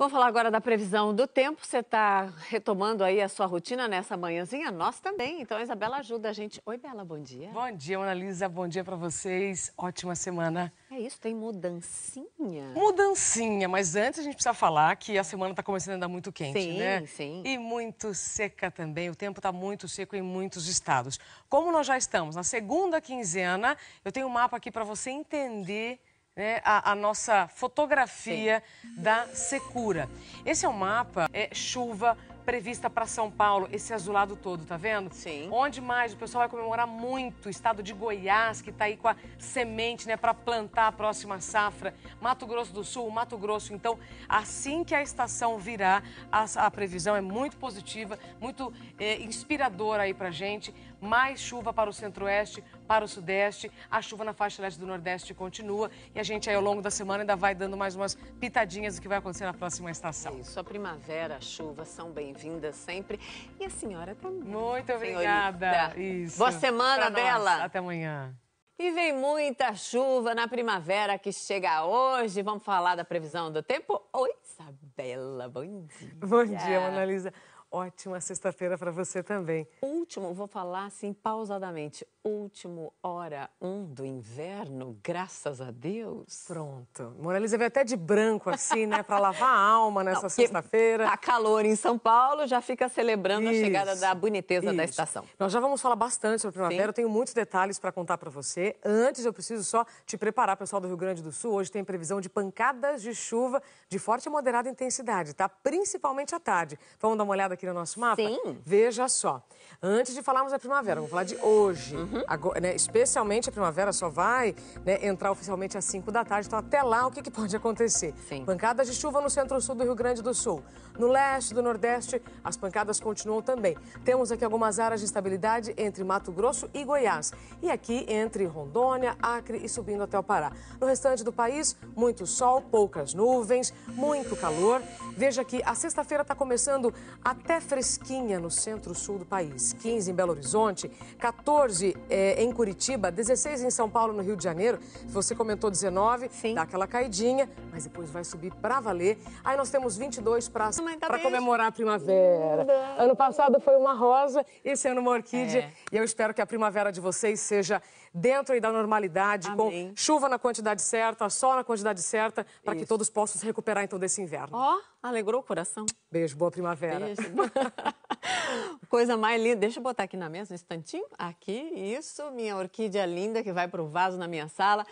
Vamos falar agora da previsão do tempo. Você está retomando aí a sua rotina nessa manhãzinha? Nós também. Então a Isabela ajuda a gente. Oi, Bela, bom dia. Bom dia, Analisa. Lisa. Bom dia para vocês. Ótima semana. É isso, tem mudancinha. Mudancinha, mas antes a gente precisa falar que a semana está começando a andar muito quente, sim, né? Sim, sim. E muito seca também. O tempo está muito seco em muitos estados. Como nós já estamos na segunda quinzena, eu tenho um mapa aqui para você entender né, a, a, nossa fotografia Sim. da secura. Esse é um mapa, é chuva prevista para São Paulo, esse azulado todo, tá vendo? Sim. Onde mais? O pessoal vai comemorar muito. O estado de Goiás, que está aí com a semente, né, para plantar a próxima safra. Mato Grosso do Sul, Mato Grosso. Então, assim que a estação virar, a, a previsão é muito positiva, muito é, inspiradora aí pra gente mais chuva para o centro-oeste, para o sudeste. A chuva na faixa leste do nordeste continua e a gente aí ao longo da semana ainda vai dando mais umas pitadinhas do que vai acontecer na próxima estação. Isso, a primavera, a chuva são bem-vindas sempre. E a senhora também. Muito obrigada. Isso. Boa semana, Bela. Até amanhã. E vem muita chuva na primavera que chega hoje. Vamos falar da previsão do tempo? Oi, Isabela, bom dia. Bom dia, Ana ótima sexta-feira para você também. Último, vou falar assim pausadamente, último hora um do inverno, graças a Deus. Pronto. Moraliza veio até de branco assim, né, para lavar a alma nessa sexta-feira. Tá calor em São Paulo, já fica celebrando isso, a chegada da boniteza isso. da estação. Nós já vamos falar bastante sobre primavera, eu tenho muitos detalhes para contar para você. Antes eu preciso só te preparar, pessoal do Rio Grande do Sul, hoje tem previsão de pancadas de chuva de forte a moderada intensidade, tá? Principalmente à tarde. Vamos dar uma olhada aqui aqui no nosso mapa? Sim. Veja só. Antes de falarmos da primavera, vamos falar de hoje. Uhum. Agora, né, especialmente a primavera só vai né, entrar oficialmente às 5 da tarde. Então, até lá, o que, que pode acontecer? Sim. Pancadas de chuva no centro-sul do Rio Grande do Sul. No leste do Nordeste, as pancadas continuam também. Temos aqui algumas áreas de estabilidade entre Mato Grosso e Goiás. E aqui entre Rondônia, Acre e subindo até o Pará. No restante do país, muito sol, poucas nuvens, muito calor. Veja que a sexta-feira está começando a até fresquinha no centro-sul do país. 15 em Belo Horizonte, 14 é, eh, em Curitiba, 16 em São Paulo, no Rio de Janeiro. Você comentou 19, Sim. dá aquela caidinha, mas depois vai subir para valer. Aí nós temos 22 para tá comemorar a primavera. Ano passado foi uma rosa, esse ano uma orquídea. É. E eu espero que a primavera de vocês seja dentro da normalidade, Amém. com chuva na quantidade certa, sol na quantidade certa, para que todos possam se recuperar então desse inverno. Ó. Oh. Alegrou o coração. Beijo, boa primavera. Beijo. Coisa mais linda. Deixa eu botar aqui na mesa um instantinho. Aqui, isso, minha orquídea linda que vai para o vaso na minha sala.